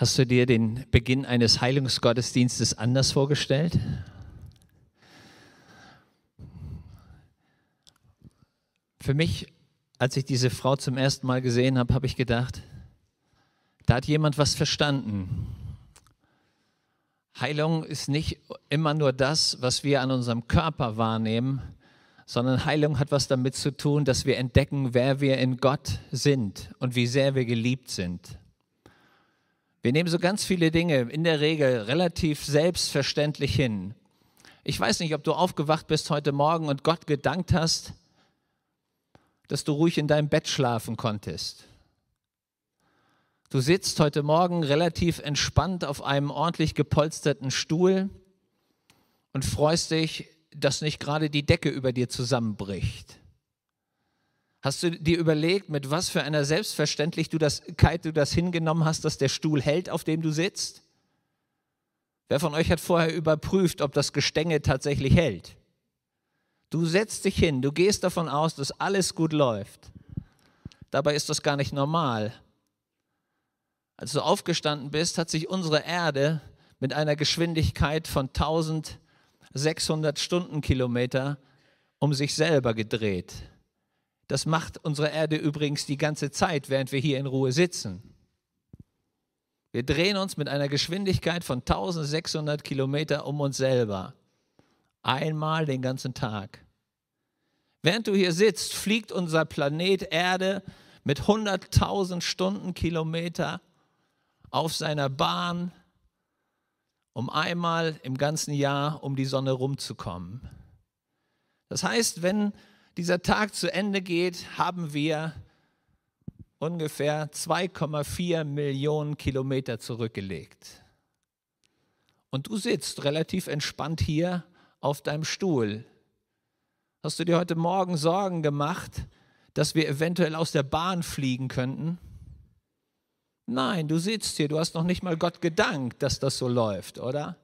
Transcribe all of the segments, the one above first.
Hast du dir den Beginn eines Heilungsgottesdienstes anders vorgestellt? Für mich, als ich diese Frau zum ersten Mal gesehen habe, habe ich gedacht, da hat jemand was verstanden. Heilung ist nicht immer nur das, was wir an unserem Körper wahrnehmen, sondern Heilung hat was damit zu tun, dass wir entdecken, wer wir in Gott sind und wie sehr wir geliebt sind. Wir nehmen so ganz viele Dinge in der Regel relativ selbstverständlich hin. Ich weiß nicht, ob du aufgewacht bist heute Morgen und Gott gedankt hast, dass du ruhig in deinem Bett schlafen konntest. Du sitzt heute Morgen relativ entspannt auf einem ordentlich gepolsterten Stuhl und freust dich, dass nicht gerade die Decke über dir zusammenbricht. Hast du dir überlegt, mit was für einer Selbstverständlichkeit du das hingenommen hast, dass der Stuhl hält, auf dem du sitzt? Wer von euch hat vorher überprüft, ob das Gestänge tatsächlich hält? Du setzt dich hin, du gehst davon aus, dass alles gut läuft. Dabei ist das gar nicht normal. Als du aufgestanden bist, hat sich unsere Erde mit einer Geschwindigkeit von 1600 Stundenkilometer um sich selber gedreht. Das macht unsere Erde übrigens die ganze Zeit, während wir hier in Ruhe sitzen. Wir drehen uns mit einer Geschwindigkeit von 1600 Kilometer um uns selber. Einmal den ganzen Tag. Während du hier sitzt, fliegt unser Planet Erde mit 100.000 Stundenkilometer auf seiner Bahn, um einmal im ganzen Jahr um die Sonne rumzukommen. Das heißt, wenn dieser Tag zu Ende geht, haben wir ungefähr 2,4 Millionen Kilometer zurückgelegt. Und du sitzt relativ entspannt hier auf deinem Stuhl. Hast du dir heute Morgen Sorgen gemacht, dass wir eventuell aus der Bahn fliegen könnten? Nein, du sitzt hier, du hast noch nicht mal Gott gedankt, dass das so läuft, oder?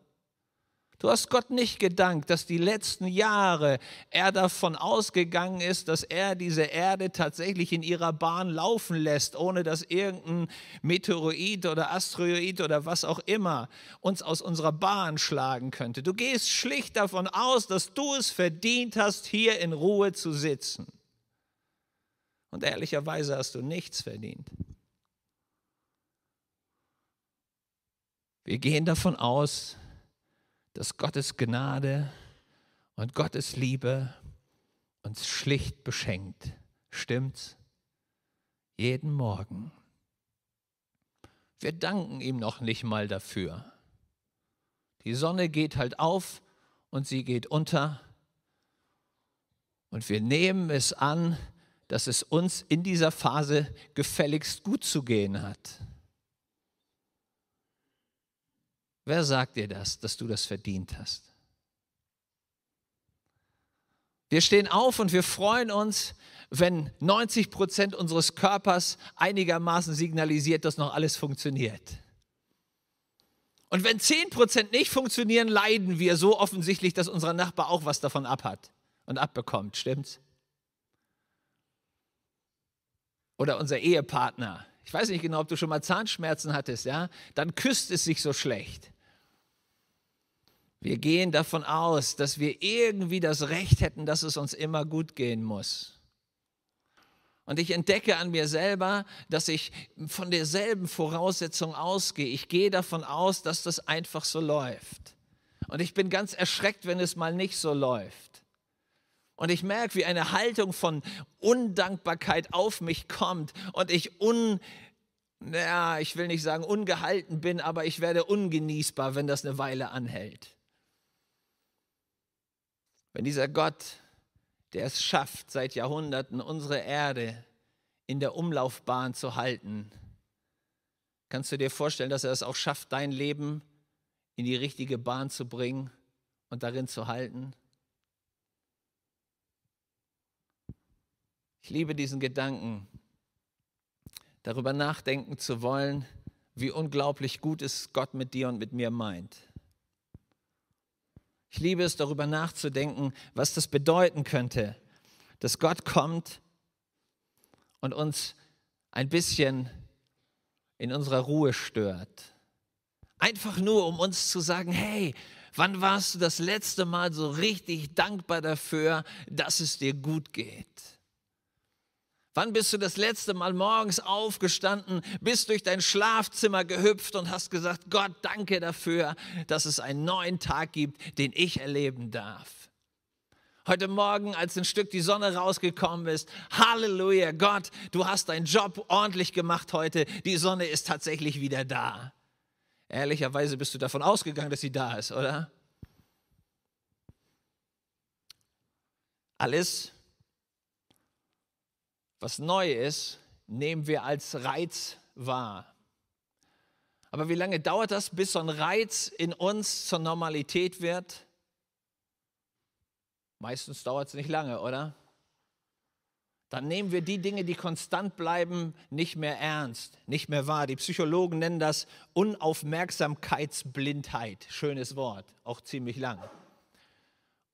Du hast Gott nicht gedankt, dass die letzten Jahre er davon ausgegangen ist, dass er diese Erde tatsächlich in ihrer Bahn laufen lässt, ohne dass irgendein Meteoroid oder Asteroid oder was auch immer uns aus unserer Bahn schlagen könnte. Du gehst schlicht davon aus, dass du es verdient hast, hier in Ruhe zu sitzen. Und ehrlicherweise hast du nichts verdient. Wir gehen davon aus, dass dass Gottes Gnade und Gottes Liebe uns schlicht beschenkt. Stimmt's? Jeden Morgen. Wir danken ihm noch nicht mal dafür. Die Sonne geht halt auf und sie geht unter. Und wir nehmen es an, dass es uns in dieser Phase gefälligst gut zu gehen hat. Wer sagt dir das, dass du das verdient hast? Wir stehen auf und wir freuen uns, wenn 90 Prozent unseres Körpers einigermaßen signalisiert, dass noch alles funktioniert. Und wenn 10 Prozent nicht funktionieren, leiden wir so offensichtlich, dass unser Nachbar auch was davon abhat und abbekommt, stimmt's? Oder unser Ehepartner. Ich weiß nicht genau, ob du schon mal Zahnschmerzen hattest, ja? Dann küsst es sich so schlecht. Wir gehen davon aus, dass wir irgendwie das Recht hätten, dass es uns immer gut gehen muss. Und ich entdecke an mir selber, dass ich von derselben Voraussetzung ausgehe. Ich gehe davon aus, dass das einfach so läuft. Und ich bin ganz erschreckt, wenn es mal nicht so läuft. Und ich merke, wie eine Haltung von Undankbarkeit auf mich kommt und ich un, naja, ich will nicht sagen ungehalten bin, aber ich werde ungenießbar, wenn das eine Weile anhält. Wenn dieser Gott, der es schafft, seit Jahrhunderten unsere Erde in der Umlaufbahn zu halten, kannst du dir vorstellen, dass er es auch schafft, dein Leben in die richtige Bahn zu bringen und darin zu halten? Ich liebe diesen Gedanken, darüber nachdenken zu wollen, wie unglaublich gut es Gott mit dir und mit mir meint. Ich liebe es, darüber nachzudenken, was das bedeuten könnte, dass Gott kommt und uns ein bisschen in unserer Ruhe stört. Einfach nur, um uns zu sagen, hey, wann warst du das letzte Mal so richtig dankbar dafür, dass es dir gut geht? Wann bist du das letzte Mal morgens aufgestanden, bist durch dein Schlafzimmer gehüpft und hast gesagt, Gott, danke dafür, dass es einen neuen Tag gibt, den ich erleben darf. Heute Morgen, als ein Stück die Sonne rausgekommen ist, Halleluja, Gott, du hast deinen Job ordentlich gemacht heute, die Sonne ist tatsächlich wieder da. Ehrlicherweise bist du davon ausgegangen, dass sie da ist, oder? Alles was neu ist, nehmen wir als Reiz wahr. Aber wie lange dauert das, bis so ein Reiz in uns zur Normalität wird? Meistens dauert es nicht lange, oder? Dann nehmen wir die Dinge, die konstant bleiben, nicht mehr ernst, nicht mehr wahr. Die Psychologen nennen das Unaufmerksamkeitsblindheit. Schönes Wort, auch ziemlich lang.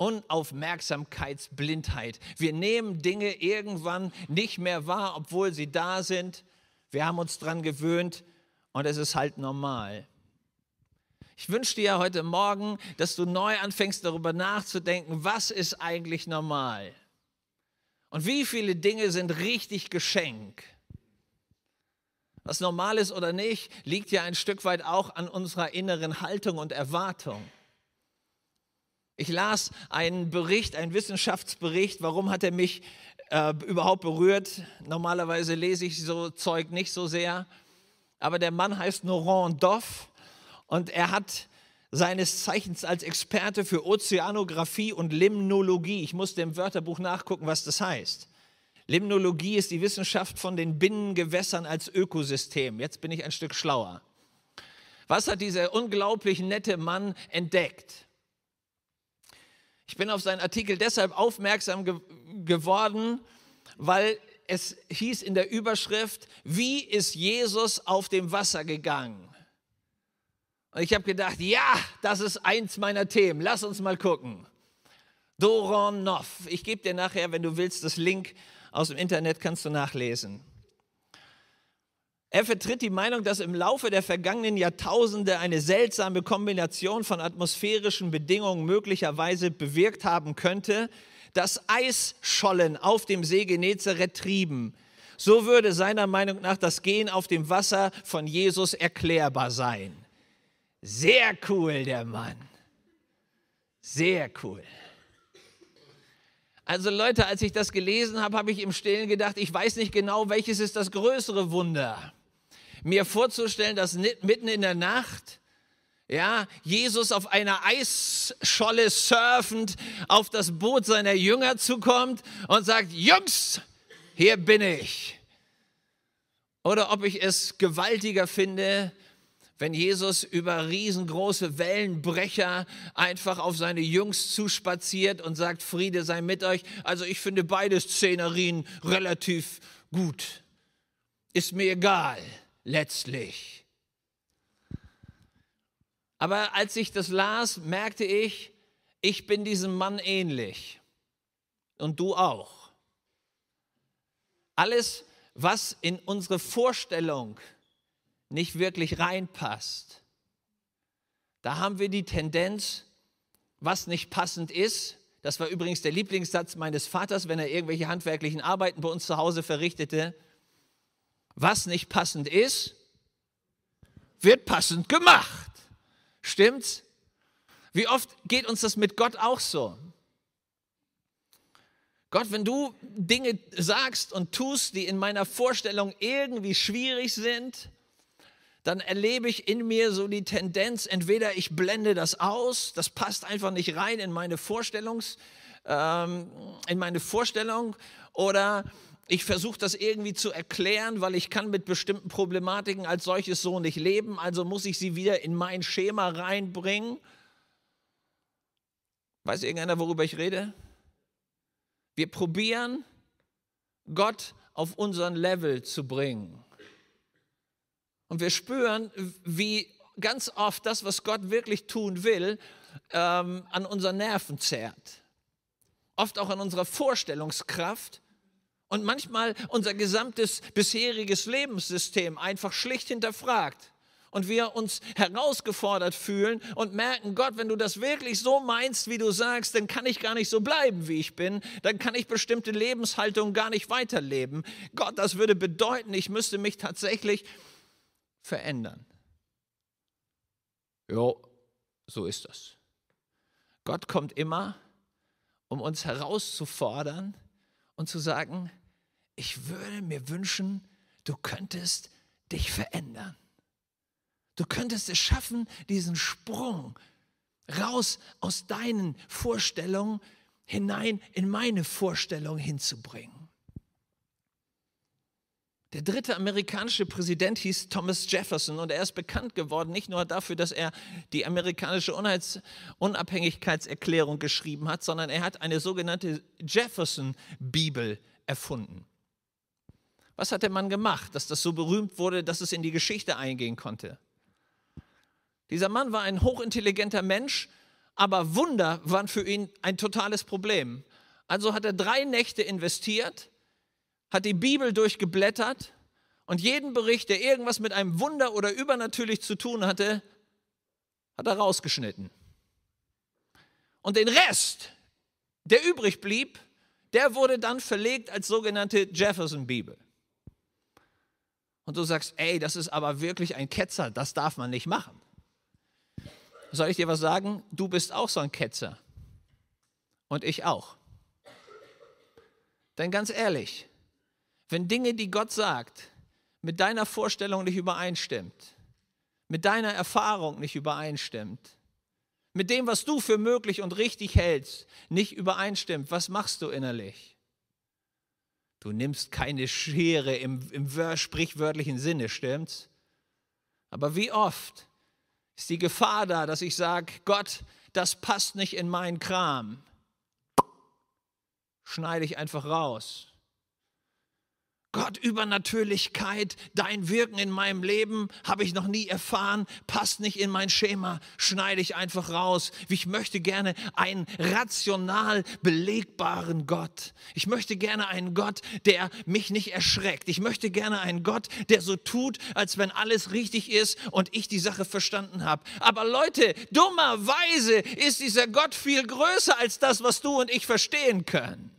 Unaufmerksamkeitsblindheit. Wir nehmen Dinge irgendwann nicht mehr wahr, obwohl sie da sind. Wir haben uns daran gewöhnt und es ist halt normal. Ich wünsche dir heute Morgen, dass du neu anfängst, darüber nachzudenken, was ist eigentlich normal? Und wie viele Dinge sind richtig Geschenk? Was normal ist oder nicht, liegt ja ein Stück weit auch an unserer inneren Haltung und Erwartung. Ich las einen Bericht, einen Wissenschaftsbericht, warum hat er mich äh, überhaupt berührt. Normalerweise lese ich so Zeug nicht so sehr. Aber der Mann heißt Laurent Doff und er hat seines Zeichens als Experte für Ozeanographie und Limnologie. Ich musste im Wörterbuch nachgucken, was das heißt. Limnologie ist die Wissenschaft von den Binnengewässern als Ökosystem. Jetzt bin ich ein Stück schlauer. Was hat dieser unglaublich nette Mann entdeckt? Ich bin auf seinen Artikel deshalb aufmerksam ge geworden, weil es hieß in der Überschrift, wie ist Jesus auf dem Wasser gegangen? Und ich habe gedacht, ja, das ist eins meiner Themen. Lass uns mal gucken. Doron Noff. Ich gebe dir nachher, wenn du willst, das Link aus dem Internet kannst du nachlesen. Er vertritt die Meinung, dass im Laufe der vergangenen Jahrtausende eine seltsame Kombination von atmosphärischen Bedingungen möglicherweise bewirkt haben könnte, dass Eisschollen auf dem See Genezareth trieben. So würde seiner Meinung nach das Gehen auf dem Wasser von Jesus erklärbar sein. Sehr cool, der Mann. Sehr cool. Also Leute, als ich das gelesen habe, habe ich im Stillen gedacht, ich weiß nicht genau, welches ist das größere Wunder mir vorzustellen, dass mitten in der Nacht, ja, Jesus auf einer Eisscholle surfend auf das Boot seiner Jünger zukommt und sagt, Jungs, hier bin ich. Oder ob ich es gewaltiger finde, wenn Jesus über riesengroße Wellenbrecher einfach auf seine Jungs zuspaziert und sagt, Friede sei mit euch. Also ich finde beide Szenerien relativ gut. Ist mir egal letztlich. Aber als ich das las, merkte ich, ich bin diesem Mann ähnlich und du auch. Alles, was in unsere Vorstellung nicht wirklich reinpasst, da haben wir die Tendenz, was nicht passend ist, das war übrigens der Lieblingssatz meines Vaters, wenn er irgendwelche handwerklichen Arbeiten bei uns zu Hause verrichtete, was nicht passend ist, wird passend gemacht. Stimmt's? Wie oft geht uns das mit Gott auch so? Gott, wenn du Dinge sagst und tust, die in meiner Vorstellung irgendwie schwierig sind, dann erlebe ich in mir so die Tendenz, entweder ich blende das aus, das passt einfach nicht rein in meine Vorstellungs, ähm, in meine Vorstellung, oder ich versuche das irgendwie zu erklären, weil ich kann mit bestimmten Problematiken als solches so nicht leben, also muss ich sie wieder in mein Schema reinbringen. Weiß irgendeiner, worüber ich rede? Wir probieren, Gott auf unseren Level zu bringen. Und wir spüren, wie ganz oft das, was Gott wirklich tun will, ähm, an unseren Nerven zerrt. Oft auch an unserer Vorstellungskraft und manchmal unser gesamtes bisheriges Lebenssystem einfach schlicht hinterfragt und wir uns herausgefordert fühlen und merken, Gott, wenn du das wirklich so meinst, wie du sagst, dann kann ich gar nicht so bleiben, wie ich bin, dann kann ich bestimmte Lebenshaltungen gar nicht weiterleben. Gott, das würde bedeuten, ich müsste mich tatsächlich verändern. Jo, so ist das. Gott kommt immer, um uns herauszufordern und zu sagen, ich würde mir wünschen, du könntest dich verändern. Du könntest es schaffen, diesen Sprung raus aus deinen Vorstellungen hinein in meine Vorstellung hinzubringen. Der dritte amerikanische Präsident hieß Thomas Jefferson und er ist bekannt geworden, nicht nur dafür, dass er die amerikanische Unabhängigkeitserklärung geschrieben hat, sondern er hat eine sogenannte Jefferson-Bibel erfunden. Was hat der Mann gemacht, dass das so berühmt wurde, dass es in die Geschichte eingehen konnte? Dieser Mann war ein hochintelligenter Mensch, aber Wunder waren für ihn ein totales Problem. Also hat er drei Nächte investiert, hat die Bibel durchgeblättert und jeden Bericht, der irgendwas mit einem Wunder oder übernatürlich zu tun hatte, hat er rausgeschnitten. Und den Rest, der übrig blieb, der wurde dann verlegt als sogenannte Jefferson-Bibel und du sagst, ey, das ist aber wirklich ein Ketzer, das darf man nicht machen. Soll ich dir was sagen? Du bist auch so ein Ketzer. Und ich auch. Denn ganz ehrlich, wenn Dinge, die Gott sagt, mit deiner Vorstellung nicht übereinstimmt, mit deiner Erfahrung nicht übereinstimmt, mit dem, was du für möglich und richtig hältst, nicht übereinstimmt, was machst du innerlich? Du nimmst keine Schere im, im sprichwörtlichen Sinne, stimmt's? Aber wie oft ist die Gefahr da, dass ich sage, Gott, das passt nicht in meinen Kram. Schneide ich einfach raus. Gott, Übernatürlichkeit, dein Wirken in meinem Leben habe ich noch nie erfahren, passt nicht in mein Schema, schneide ich einfach raus. Ich möchte gerne einen rational belegbaren Gott. Ich möchte gerne einen Gott, der mich nicht erschreckt. Ich möchte gerne einen Gott, der so tut, als wenn alles richtig ist und ich die Sache verstanden habe. Aber Leute, dummerweise ist dieser Gott viel größer als das, was du und ich verstehen können.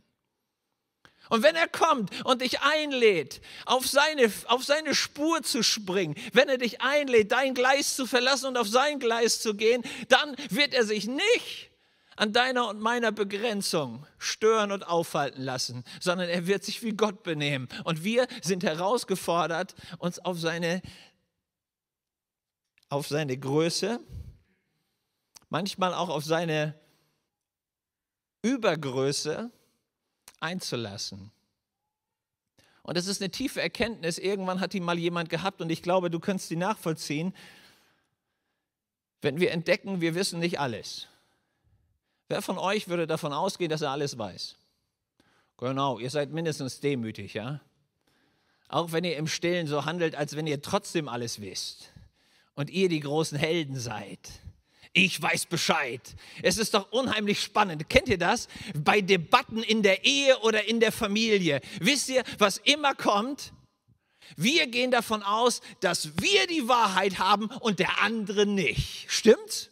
Und wenn er kommt und dich einlädt, auf seine, auf seine Spur zu springen, wenn er dich einlädt, dein Gleis zu verlassen und auf sein Gleis zu gehen, dann wird er sich nicht an deiner und meiner Begrenzung stören und aufhalten lassen, sondern er wird sich wie Gott benehmen. Und wir sind herausgefordert, uns auf seine, auf seine Größe, manchmal auch auf seine Übergröße einzulassen. Und das ist eine tiefe Erkenntnis. Irgendwann hat die mal jemand gehabt und ich glaube, du kannst die nachvollziehen. Wenn wir entdecken, wir wissen nicht alles. Wer von euch würde davon ausgehen, dass er alles weiß? Genau, ihr seid mindestens demütig, ja? Auch wenn ihr im Stillen so handelt, als wenn ihr trotzdem alles wisst und ihr die großen Helden seid ich weiß Bescheid. Es ist doch unheimlich spannend. Kennt ihr das? Bei Debatten in der Ehe oder in der Familie. Wisst ihr, was immer kommt? Wir gehen davon aus, dass wir die Wahrheit haben und der andere nicht. Stimmt's?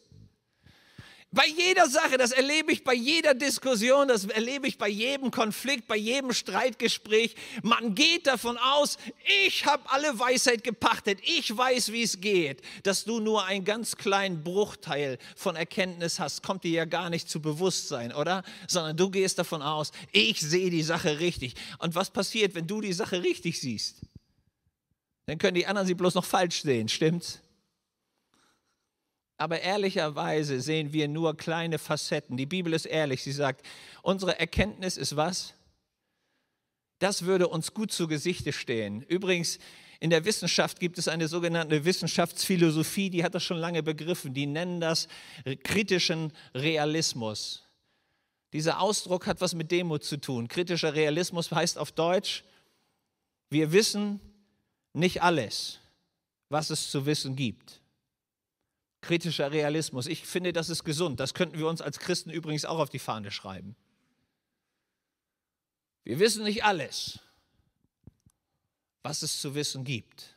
Bei jeder Sache, das erlebe ich bei jeder Diskussion, das erlebe ich bei jedem Konflikt, bei jedem Streitgespräch. Man geht davon aus, ich habe alle Weisheit gepachtet, ich weiß, wie es geht. Dass du nur einen ganz kleinen Bruchteil von Erkenntnis hast, kommt dir ja gar nicht zu Bewusstsein, oder? Sondern du gehst davon aus, ich sehe die Sache richtig. Und was passiert, wenn du die Sache richtig siehst? Dann können die anderen sie bloß noch falsch sehen, stimmt's? Aber ehrlicherweise sehen wir nur kleine Facetten. Die Bibel ist ehrlich. Sie sagt, unsere Erkenntnis ist was? Das würde uns gut zu Gesichte stehen. Übrigens, in der Wissenschaft gibt es eine sogenannte Wissenschaftsphilosophie, die hat das schon lange begriffen. Die nennen das kritischen Realismus. Dieser Ausdruck hat was mit Demut zu tun. Kritischer Realismus heißt auf Deutsch, wir wissen nicht alles, was es zu wissen gibt kritischer Realismus. Ich finde, das ist gesund. Das könnten wir uns als Christen übrigens auch auf die Fahne schreiben. Wir wissen nicht alles, was es zu wissen gibt.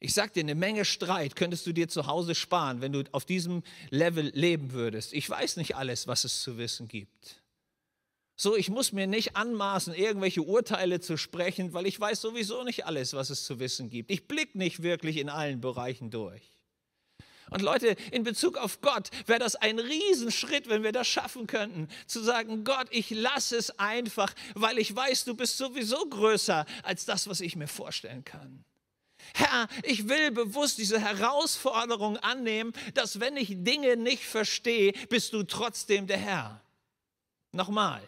Ich sage dir, eine Menge Streit könntest du dir zu Hause sparen, wenn du auf diesem Level leben würdest. Ich weiß nicht alles, was es zu wissen gibt. So, ich muss mir nicht anmaßen, irgendwelche Urteile zu sprechen, weil ich weiß sowieso nicht alles, was es zu wissen gibt. Ich blicke nicht wirklich in allen Bereichen durch. Und Leute, in Bezug auf Gott wäre das ein Riesenschritt, wenn wir das schaffen könnten, zu sagen, Gott, ich lasse es einfach, weil ich weiß, du bist sowieso größer als das, was ich mir vorstellen kann. Herr, ich will bewusst diese Herausforderung annehmen, dass wenn ich Dinge nicht verstehe, bist du trotzdem der Herr. Nochmal,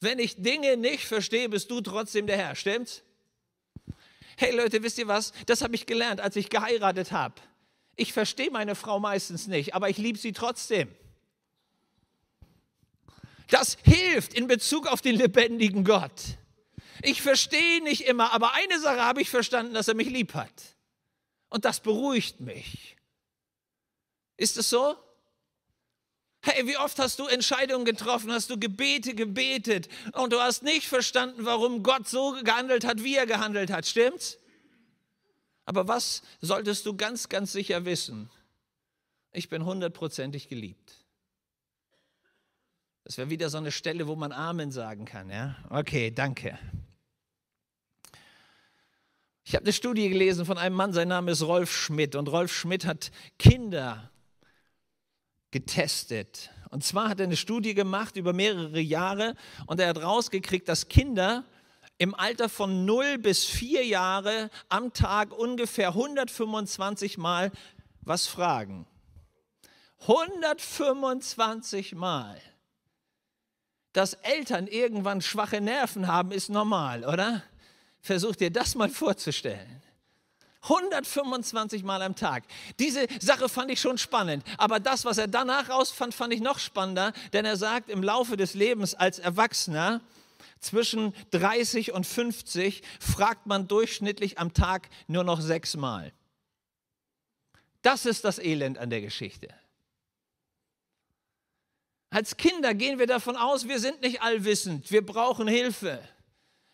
wenn ich Dinge nicht verstehe, bist du trotzdem der Herr, stimmt's? Hey Leute, wisst ihr was? Das habe ich gelernt, als ich geheiratet habe. Ich verstehe meine Frau meistens nicht, aber ich liebe sie trotzdem. Das hilft in Bezug auf den lebendigen Gott. Ich verstehe nicht immer, aber eine Sache habe ich verstanden, dass er mich lieb hat. Und das beruhigt mich. Ist es so? Hey, wie oft hast du Entscheidungen getroffen, hast du Gebete gebetet und du hast nicht verstanden, warum Gott so gehandelt hat, wie er gehandelt hat, stimmt's? Aber was solltest du ganz, ganz sicher wissen? Ich bin hundertprozentig geliebt. Das wäre wieder so eine Stelle, wo man Amen sagen kann. Ja? Okay, danke. Ich habe eine Studie gelesen von einem Mann, sein Name ist Rolf Schmidt. Und Rolf Schmidt hat Kinder getestet. Und zwar hat er eine Studie gemacht über mehrere Jahre und er hat rausgekriegt, dass Kinder im Alter von 0 bis 4 Jahre am Tag ungefähr 125 Mal was fragen. 125 Mal. Dass Eltern irgendwann schwache Nerven haben, ist normal, oder? Versuch dir das mal vorzustellen. 125 Mal am Tag. Diese Sache fand ich schon spannend. Aber das, was er danach rausfand, fand ich noch spannender, denn er sagt, im Laufe des Lebens als Erwachsener zwischen 30 und 50 fragt man durchschnittlich am Tag nur noch sechsmal. Das ist das Elend an der Geschichte. Als Kinder gehen wir davon aus, wir sind nicht allwissend, wir brauchen Hilfe.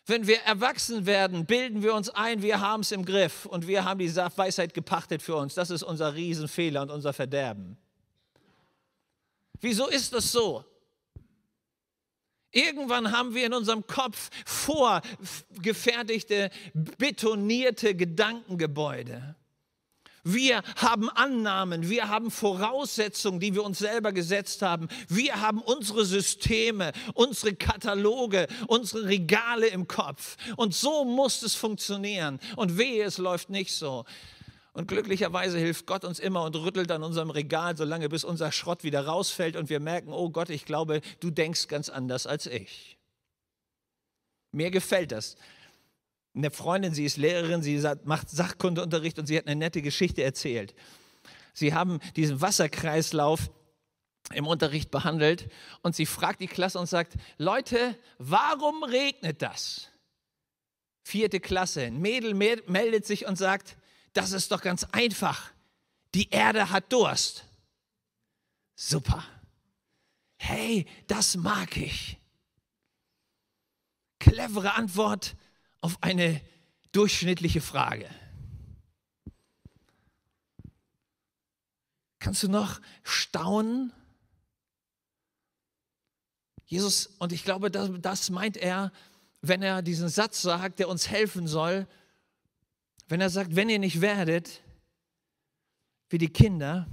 Wenn wir erwachsen werden, bilden wir uns ein, wir haben es im Griff und wir haben die Weisheit gepachtet für uns. Das ist unser Riesenfehler und unser Verderben. Wieso ist das so? Irgendwann haben wir in unserem Kopf vorgefertigte, betonierte Gedankengebäude. Wir haben Annahmen, wir haben Voraussetzungen, die wir uns selber gesetzt haben. Wir haben unsere Systeme, unsere Kataloge, unsere Regale im Kopf. Und so muss es funktionieren. Und wehe, es läuft nicht so. Und glücklicherweise hilft Gott uns immer und rüttelt an unserem Regal, solange bis unser Schrott wieder rausfällt und wir merken, oh Gott, ich glaube, du denkst ganz anders als ich. Mir gefällt das. Eine Freundin, sie ist Lehrerin, sie macht Sachkundeunterricht und sie hat eine nette Geschichte erzählt. Sie haben diesen Wasserkreislauf im Unterricht behandelt und sie fragt die Klasse und sagt, Leute, warum regnet das? Vierte Klasse, ein Mädel meldet sich und sagt, das ist doch ganz einfach. Die Erde hat Durst. Super. Hey, das mag ich. Clevere Antwort auf eine durchschnittliche Frage. Kannst du noch staunen? Jesus, und ich glaube, das, das meint er, wenn er diesen Satz sagt, der uns helfen soll, wenn er sagt, wenn ihr nicht werdet wie die Kinder,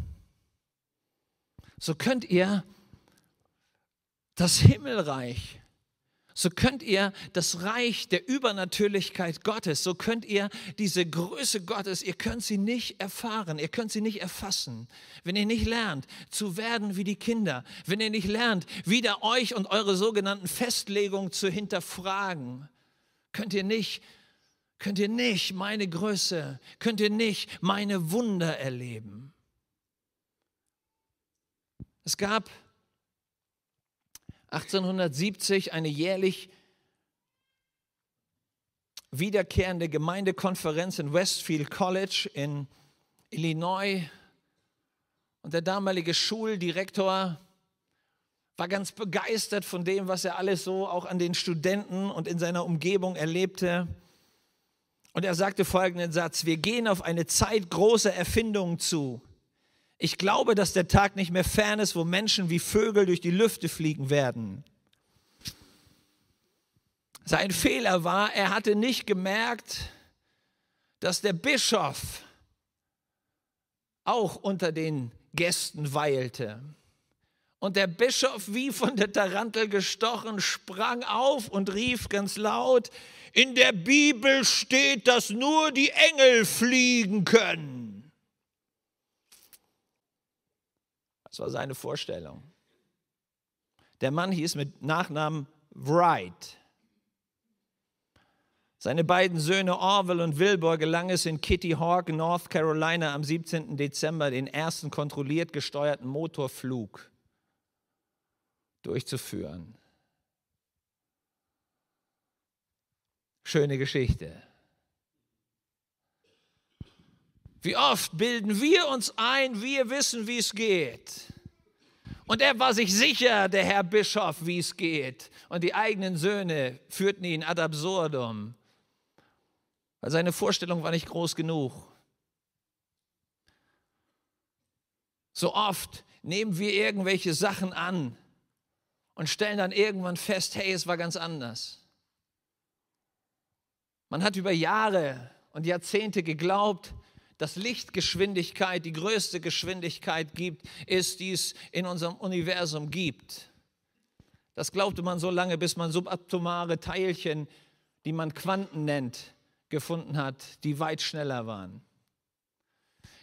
so könnt ihr das Himmelreich, so könnt ihr das Reich der Übernatürlichkeit Gottes, so könnt ihr diese Größe Gottes, ihr könnt sie nicht erfahren, ihr könnt sie nicht erfassen, wenn ihr nicht lernt zu werden wie die Kinder, wenn ihr nicht lernt, wieder euch und eure sogenannten Festlegungen zu hinterfragen, könnt ihr nicht könnt ihr nicht meine Größe, könnt ihr nicht meine Wunder erleben. Es gab 1870 eine jährlich wiederkehrende Gemeindekonferenz in Westfield College in Illinois. Und der damalige Schuldirektor war ganz begeistert von dem, was er alles so auch an den Studenten und in seiner Umgebung erlebte. Und er sagte folgenden Satz, wir gehen auf eine Zeit großer Erfindungen zu. Ich glaube, dass der Tag nicht mehr fern ist, wo Menschen wie Vögel durch die Lüfte fliegen werden. Sein Fehler war, er hatte nicht gemerkt, dass der Bischof auch unter den Gästen weilte. Und der Bischof, wie von der Tarantel gestochen, sprang auf und rief ganz laut, in der Bibel steht, dass nur die Engel fliegen können. Das war seine Vorstellung. Der Mann hieß mit Nachnamen Wright. Seine beiden Söhne Orwell und Wilbur gelang es in Kitty Hawk, North Carolina, am 17. Dezember den ersten kontrolliert gesteuerten Motorflug durchzuführen. Schöne Geschichte. Wie oft bilden wir uns ein, wir wissen, wie es geht. Und er war sich sicher, der Herr Bischof, wie es geht. Und die eigenen Söhne führten ihn ad absurdum, weil seine Vorstellung war nicht groß genug. So oft nehmen wir irgendwelche Sachen an, und stellen dann irgendwann fest, hey, es war ganz anders. Man hat über Jahre und Jahrzehnte geglaubt, dass Lichtgeschwindigkeit die größte Geschwindigkeit gibt, ist, die es in unserem Universum gibt. Das glaubte man so lange, bis man subatomare Teilchen, die man Quanten nennt, gefunden hat, die weit schneller waren.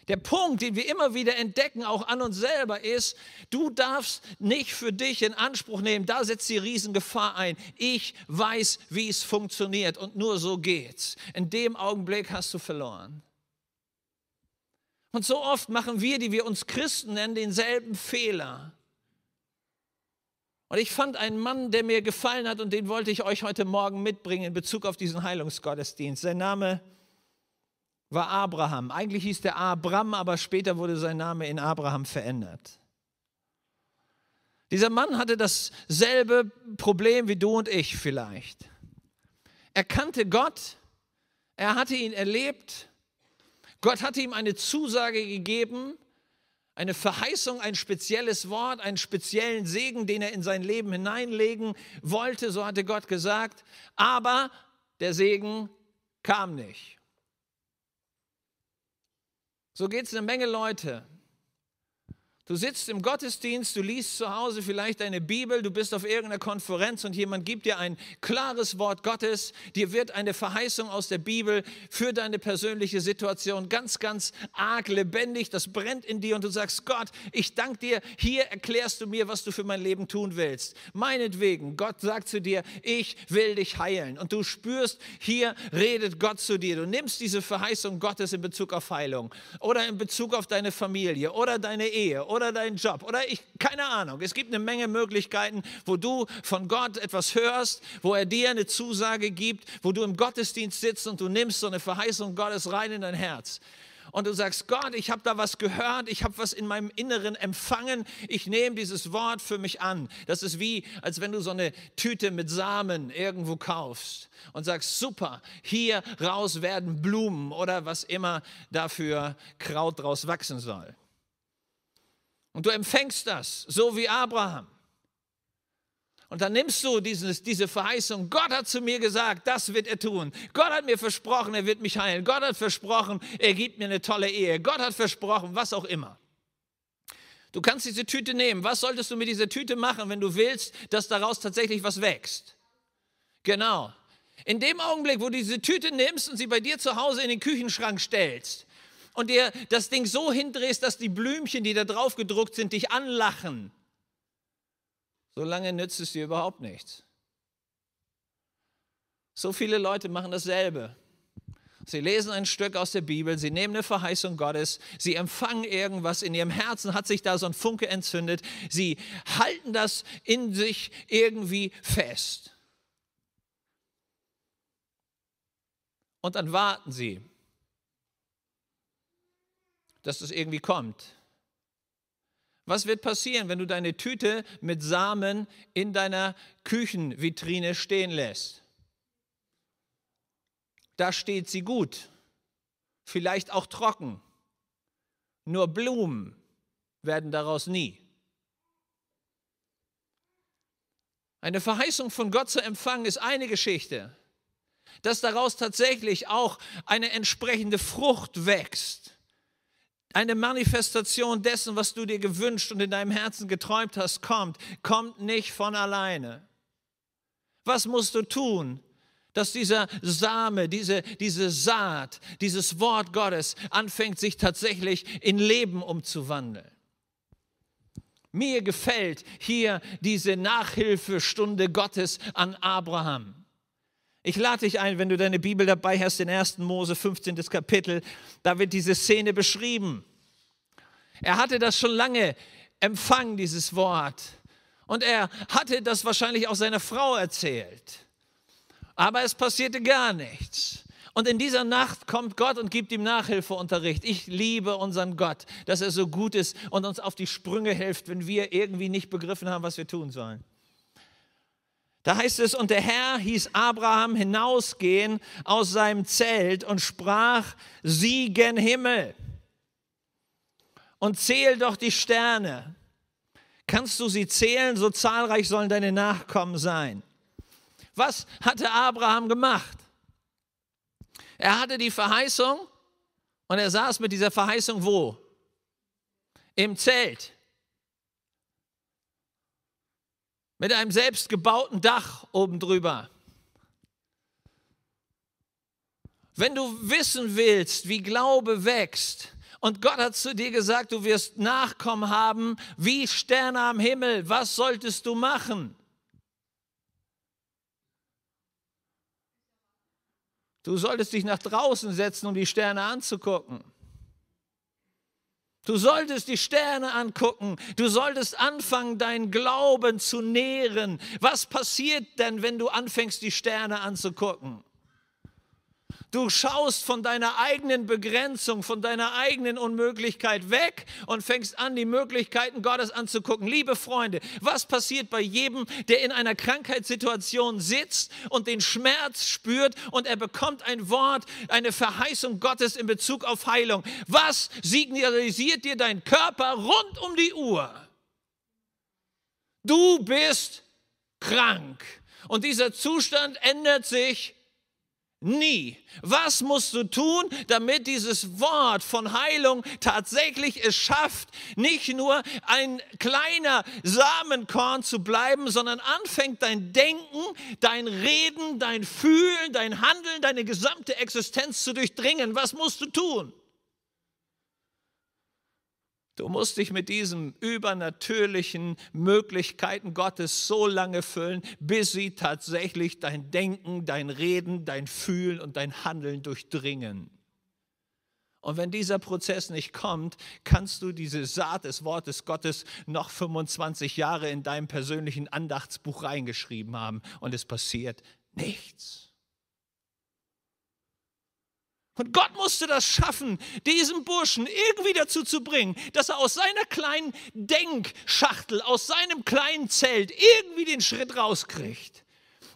Der Punkt, den wir immer wieder entdecken, auch an uns selber, ist, du darfst nicht für dich in Anspruch nehmen, da setzt die Riesengefahr ein. Ich weiß, wie es funktioniert und nur so geht's. In dem Augenblick hast du verloren. Und so oft machen wir, die wir uns Christen nennen, denselben Fehler. Und ich fand einen Mann, der mir gefallen hat und den wollte ich euch heute Morgen mitbringen in Bezug auf diesen Heilungsgottesdienst. Sein Name ist war Abraham. Eigentlich hieß der Abram, aber später wurde sein Name in Abraham verändert. Dieser Mann hatte dasselbe Problem wie du und ich vielleicht. Er kannte Gott, er hatte ihn erlebt, Gott hatte ihm eine Zusage gegeben, eine Verheißung, ein spezielles Wort, einen speziellen Segen, den er in sein Leben hineinlegen wollte, so hatte Gott gesagt, aber der Segen kam nicht. So geht es eine Menge Leute. Du sitzt im Gottesdienst, du liest zu Hause vielleicht eine Bibel, du bist auf irgendeiner Konferenz und jemand gibt dir ein klares Wort Gottes, dir wird eine Verheißung aus der Bibel für deine persönliche Situation ganz, ganz arg lebendig, das brennt in dir und du sagst, Gott, ich danke dir, hier erklärst du mir, was du für mein Leben tun willst. Meinetwegen, Gott sagt zu dir, ich will dich heilen und du spürst, hier redet Gott zu dir. Du nimmst diese Verheißung Gottes in Bezug auf Heilung oder in Bezug auf deine Familie oder deine Ehe oder deinen Job oder ich, keine Ahnung. Es gibt eine Menge Möglichkeiten, wo du von Gott etwas hörst, wo er dir eine Zusage gibt, wo du im Gottesdienst sitzt und du nimmst so eine Verheißung Gottes rein in dein Herz und du sagst, Gott, ich habe da was gehört, ich habe was in meinem Inneren empfangen, ich nehme dieses Wort für mich an. Das ist wie, als wenn du so eine Tüte mit Samen irgendwo kaufst und sagst, super, hier raus werden Blumen oder was immer dafür Kraut draus wachsen soll. Und du empfängst das, so wie Abraham. Und dann nimmst du dieses, diese Verheißung, Gott hat zu mir gesagt, das wird er tun. Gott hat mir versprochen, er wird mich heilen. Gott hat versprochen, er gibt mir eine tolle Ehe. Gott hat versprochen, was auch immer. Du kannst diese Tüte nehmen. Was solltest du mit dieser Tüte machen, wenn du willst, dass daraus tatsächlich was wächst? Genau. In dem Augenblick, wo du diese Tüte nimmst und sie bei dir zu Hause in den Küchenschrank stellst, und dir das Ding so hindrehst, dass die Blümchen, die da drauf gedruckt sind, dich anlachen, solange nützt es dir überhaupt nichts. So viele Leute machen dasselbe. Sie lesen ein Stück aus der Bibel, sie nehmen eine Verheißung Gottes, sie empfangen irgendwas, in ihrem Herzen hat sich da so ein Funke entzündet, sie halten das in sich irgendwie fest. Und dann warten sie dass das irgendwie kommt. Was wird passieren, wenn du deine Tüte mit Samen in deiner Küchenvitrine stehen lässt? Da steht sie gut, vielleicht auch trocken. Nur Blumen werden daraus nie. Eine Verheißung von Gott zu empfangen ist eine Geschichte. Dass daraus tatsächlich auch eine entsprechende Frucht wächst eine Manifestation dessen, was du dir gewünscht und in deinem Herzen geträumt hast, kommt, kommt nicht von alleine. Was musst du tun, dass dieser Same, diese, diese Saat, dieses Wort Gottes anfängt, sich tatsächlich in Leben umzuwandeln? Mir gefällt hier diese Nachhilfestunde Gottes an Abraham. Ich lade dich ein, wenn du deine Bibel dabei hast, den 1. Mose 15. Kapitel, da wird diese Szene beschrieben. Er hatte das schon lange empfangen, dieses Wort. Und er hatte das wahrscheinlich auch seiner Frau erzählt. Aber es passierte gar nichts. Und in dieser Nacht kommt Gott und gibt ihm Nachhilfeunterricht. Ich liebe unseren Gott, dass er so gut ist und uns auf die Sprünge hilft, wenn wir irgendwie nicht begriffen haben, was wir tun sollen. Da heißt es, und der Herr hieß Abraham hinausgehen aus seinem Zelt und sprach, sieh gen Himmel und zähl doch die Sterne. Kannst du sie zählen, so zahlreich sollen deine Nachkommen sein. Was hatte Abraham gemacht? Er hatte die Verheißung und er saß mit dieser Verheißung wo? Im Zelt. mit einem selbstgebauten Dach oben drüber. Wenn du wissen willst, wie Glaube wächst, und Gott hat zu dir gesagt, du wirst Nachkommen haben wie Sterne am Himmel, was solltest du machen? Du solltest dich nach draußen setzen, um die Sterne anzugucken. Du solltest die Sterne angucken. Du solltest anfangen, deinen Glauben zu nähren. Was passiert denn, wenn du anfängst, die Sterne anzugucken? Du schaust von deiner eigenen Begrenzung, von deiner eigenen Unmöglichkeit weg und fängst an, die Möglichkeiten Gottes anzugucken. Liebe Freunde, was passiert bei jedem, der in einer Krankheitssituation sitzt und den Schmerz spürt und er bekommt ein Wort, eine Verheißung Gottes in Bezug auf Heilung? Was signalisiert dir dein Körper rund um die Uhr? Du bist krank. Und dieser Zustand ändert sich Nie. Was musst du tun, damit dieses Wort von Heilung tatsächlich es schafft, nicht nur ein kleiner Samenkorn zu bleiben, sondern anfängt dein Denken, dein Reden, dein Fühlen, dein Handeln, deine gesamte Existenz zu durchdringen? Was musst du tun? Du musst dich mit diesen übernatürlichen Möglichkeiten Gottes so lange füllen, bis sie tatsächlich dein Denken, dein Reden, dein Fühlen und dein Handeln durchdringen. Und wenn dieser Prozess nicht kommt, kannst du diese Saat des Wortes Gottes noch 25 Jahre in deinem persönlichen Andachtsbuch reingeschrieben haben und es passiert nichts. Und Gott musste das schaffen, diesen Burschen irgendwie dazu zu bringen, dass er aus seiner kleinen Denkschachtel, aus seinem kleinen Zelt irgendwie den Schritt rauskriegt,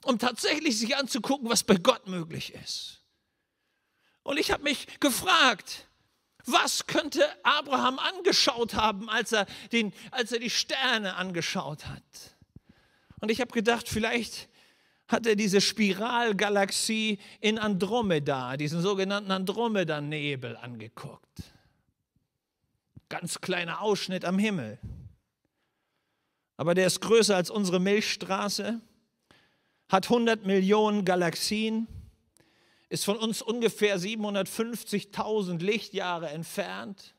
um tatsächlich sich anzugucken, was bei Gott möglich ist. Und ich habe mich gefragt, was könnte Abraham angeschaut haben, als er, den, als er die Sterne angeschaut hat? Und ich habe gedacht, vielleicht hat er diese Spiralgalaxie in Andromeda, diesen sogenannten Andromeda-Nebel angeguckt. Ganz kleiner Ausschnitt am Himmel. Aber der ist größer als unsere Milchstraße, hat 100 Millionen Galaxien, ist von uns ungefähr 750.000 Lichtjahre entfernt.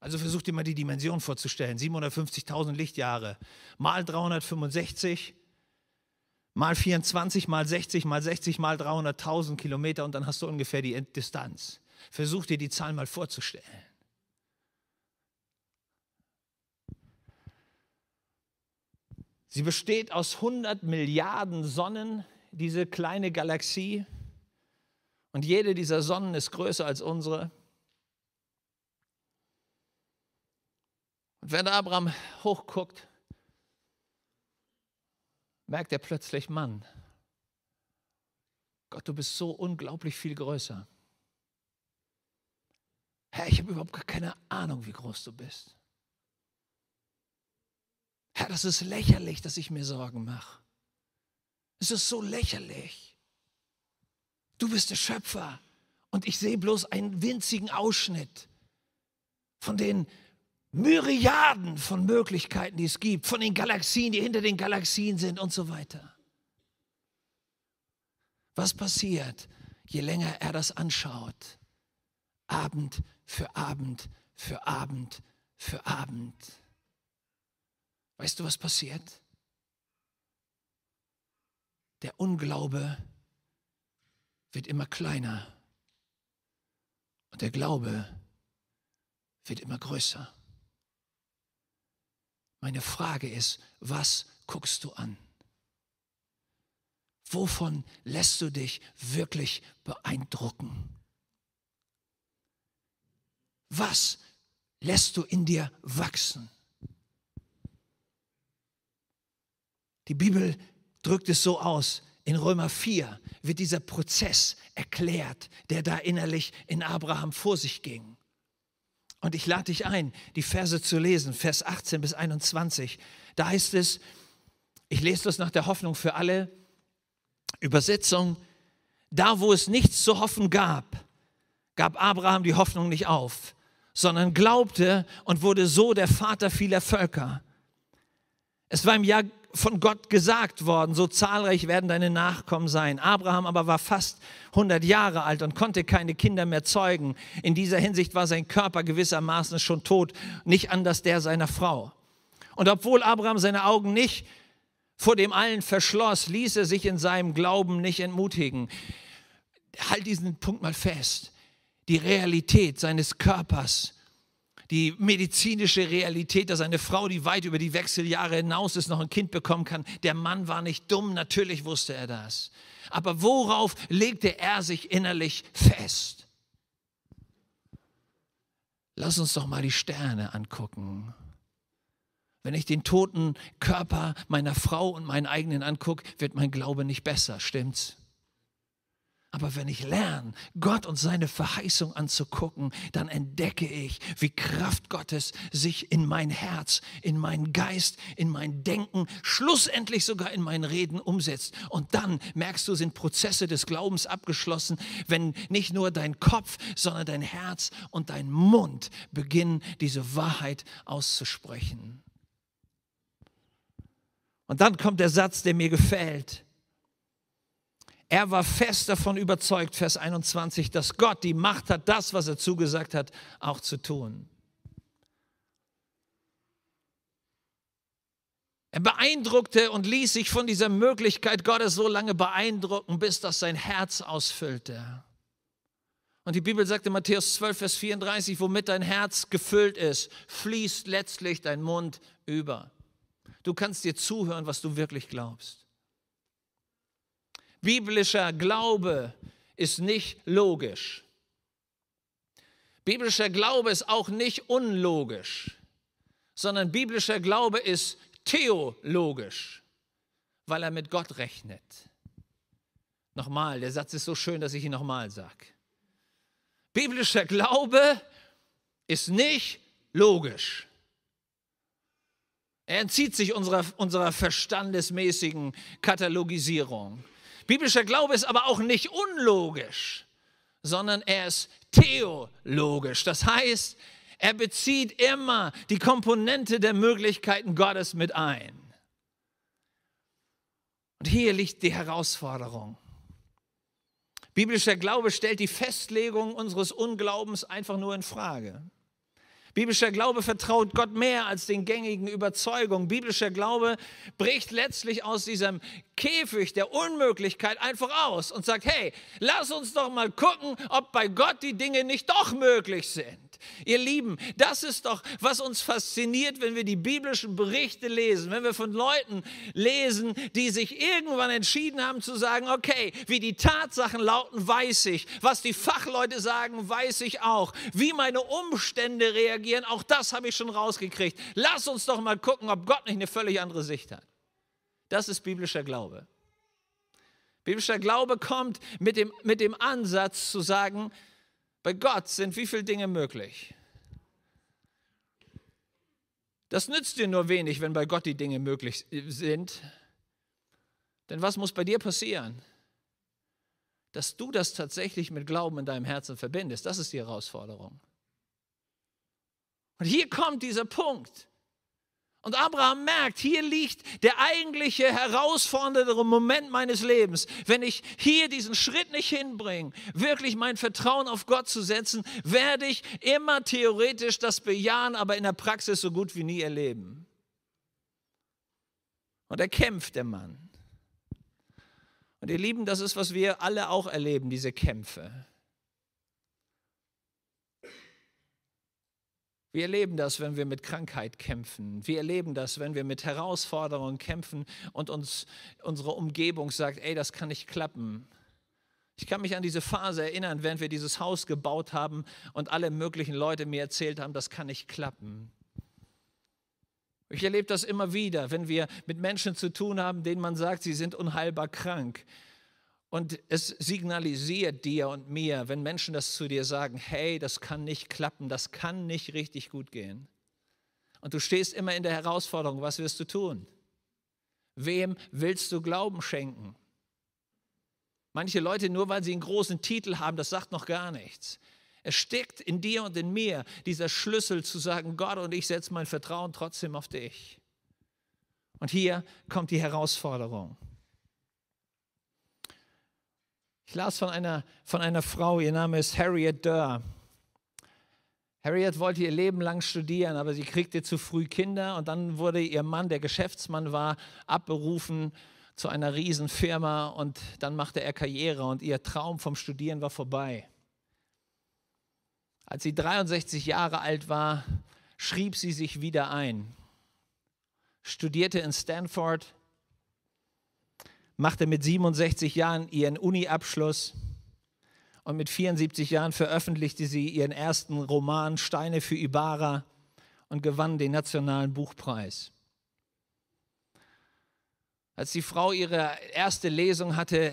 Also versucht ihr mal die Dimension vorzustellen. 750.000 Lichtjahre mal 365 mal 24, mal 60, mal 60, mal 300.000 Kilometer und dann hast du ungefähr die Distanz. Versuch dir die Zahl mal vorzustellen. Sie besteht aus 100 Milliarden Sonnen, diese kleine Galaxie. Und jede dieser Sonnen ist größer als unsere. Und wenn Abraham hochguckt, merkt er plötzlich, Mann, Gott, du bist so unglaublich viel größer. Herr, ich habe überhaupt gar keine Ahnung, wie groß du bist. Herr, das ist lächerlich, dass ich mir Sorgen mache. Es ist so lächerlich. Du bist der Schöpfer und ich sehe bloß einen winzigen Ausschnitt von den Myriaden von Möglichkeiten, die es gibt, von den Galaxien, die hinter den Galaxien sind und so weiter. Was passiert, je länger er das anschaut? Abend für Abend für Abend für Abend. Weißt du, was passiert? Der Unglaube wird immer kleiner und der Glaube wird immer größer. Meine Frage ist, was guckst du an? Wovon lässt du dich wirklich beeindrucken? Was lässt du in dir wachsen? Die Bibel drückt es so aus. In Römer 4 wird dieser Prozess erklärt, der da innerlich in Abraham vor sich ging. Und ich lade dich ein, die Verse zu lesen, Vers 18 bis 21. Da heißt es, ich lese das nach der Hoffnung für alle, Übersetzung, da wo es nichts zu hoffen gab, gab Abraham die Hoffnung nicht auf, sondern glaubte und wurde so der Vater vieler Völker. Es war im Jahr von Gott gesagt worden, so zahlreich werden deine Nachkommen sein. Abraham aber war fast 100 Jahre alt und konnte keine Kinder mehr zeugen. In dieser Hinsicht war sein Körper gewissermaßen schon tot, nicht anders der seiner Frau. Und obwohl Abraham seine Augen nicht vor dem allen verschloss, ließ er sich in seinem Glauben nicht entmutigen. Halt diesen Punkt mal fest. Die Realität seines Körpers die medizinische Realität, dass eine Frau, die weit über die Wechseljahre hinaus ist, noch ein Kind bekommen kann. Der Mann war nicht dumm, natürlich wusste er das. Aber worauf legte er sich innerlich fest? Lass uns doch mal die Sterne angucken. Wenn ich den toten Körper meiner Frau und meinen eigenen angucke, wird mein Glaube nicht besser, stimmt's? Aber wenn ich lerne, Gott und seine Verheißung anzugucken, dann entdecke ich, wie Kraft Gottes sich in mein Herz, in meinen Geist, in mein Denken, schlussendlich sogar in meinen Reden umsetzt. Und dann merkst du, sind Prozesse des Glaubens abgeschlossen, wenn nicht nur dein Kopf, sondern dein Herz und dein Mund beginnen, diese Wahrheit auszusprechen. Und dann kommt der Satz, der mir gefällt. Er war fest davon überzeugt, Vers 21, dass Gott die Macht hat, das, was er zugesagt hat, auch zu tun. Er beeindruckte und ließ sich von dieser Möglichkeit Gottes so lange beeindrucken, bis das sein Herz ausfüllte. Und die Bibel sagt in Matthäus 12, Vers 34, womit dein Herz gefüllt ist, fließt letztlich dein Mund über. Du kannst dir zuhören, was du wirklich glaubst. Biblischer Glaube ist nicht logisch. Biblischer Glaube ist auch nicht unlogisch, sondern biblischer Glaube ist theologisch, weil er mit Gott rechnet. Nochmal, der Satz ist so schön, dass ich ihn nochmal sage. Biblischer Glaube ist nicht logisch. Er entzieht sich unserer, unserer verstandesmäßigen Katalogisierung. Biblischer Glaube ist aber auch nicht unlogisch, sondern er ist theologisch. Das heißt, er bezieht immer die Komponente der Möglichkeiten Gottes mit ein. Und hier liegt die Herausforderung. Biblischer Glaube stellt die Festlegung unseres Unglaubens einfach nur in Frage. Biblischer Glaube vertraut Gott mehr als den gängigen Überzeugungen. Biblischer Glaube bricht letztlich aus diesem Käfig der Unmöglichkeit einfach aus und sagt, hey, lass uns doch mal gucken, ob bei Gott die Dinge nicht doch möglich sind. Ihr Lieben, das ist doch, was uns fasziniert, wenn wir die biblischen Berichte lesen, wenn wir von Leuten lesen, die sich irgendwann entschieden haben zu sagen, okay, wie die Tatsachen lauten, weiß ich, was die Fachleute sagen, weiß ich auch, wie meine Umstände reagieren, auch das habe ich schon rausgekriegt. Lass uns doch mal gucken, ob Gott nicht eine völlig andere Sicht hat. Das ist biblischer Glaube. Biblischer Glaube kommt mit dem, mit dem Ansatz zu sagen, bei Gott sind wie viele Dinge möglich? Das nützt dir nur wenig, wenn bei Gott die Dinge möglich äh, sind. Denn was muss bei dir passieren? Dass du das tatsächlich mit Glauben in deinem Herzen verbindest. Das ist die Herausforderung. Und hier kommt dieser Punkt. Und Abraham merkt, hier liegt der eigentliche herausfordernde Moment meines Lebens. Wenn ich hier diesen Schritt nicht hinbringe, wirklich mein Vertrauen auf Gott zu setzen, werde ich immer theoretisch das bejahen, aber in der Praxis so gut wie nie erleben. Und er kämpft, der Mann. Und ihr Lieben, das ist, was wir alle auch erleben, diese Kämpfe. Wir erleben das, wenn wir mit Krankheit kämpfen. Wir erleben das, wenn wir mit Herausforderungen kämpfen und uns unsere Umgebung sagt, ey, das kann nicht klappen. Ich kann mich an diese Phase erinnern, während wir dieses Haus gebaut haben und alle möglichen Leute mir erzählt haben, das kann nicht klappen. Ich erlebe das immer wieder, wenn wir mit Menschen zu tun haben, denen man sagt, sie sind unheilbar krank. Und es signalisiert dir und mir, wenn Menschen das zu dir sagen, hey, das kann nicht klappen, das kann nicht richtig gut gehen. Und du stehst immer in der Herausforderung, was wirst du tun? Wem willst du Glauben schenken? Manche Leute, nur weil sie einen großen Titel haben, das sagt noch gar nichts. Es steckt in dir und in mir dieser Schlüssel zu sagen, Gott und ich setze mein Vertrauen trotzdem auf dich. Und hier kommt die Herausforderung. Ich las von einer, von einer Frau, ihr Name ist Harriet Durr. Harriet wollte ihr Leben lang studieren, aber sie kriegte zu früh Kinder und dann wurde ihr Mann, der Geschäftsmann war, abberufen zu einer Riesenfirma und dann machte er Karriere und ihr Traum vom Studieren war vorbei. Als sie 63 Jahre alt war, schrieb sie sich wieder ein, studierte in Stanford machte mit 67 Jahren ihren Uni-Abschluss und mit 74 Jahren veröffentlichte sie ihren ersten Roman Steine für Ibarra und gewann den Nationalen Buchpreis. Als die Frau ihre erste Lesung hatte,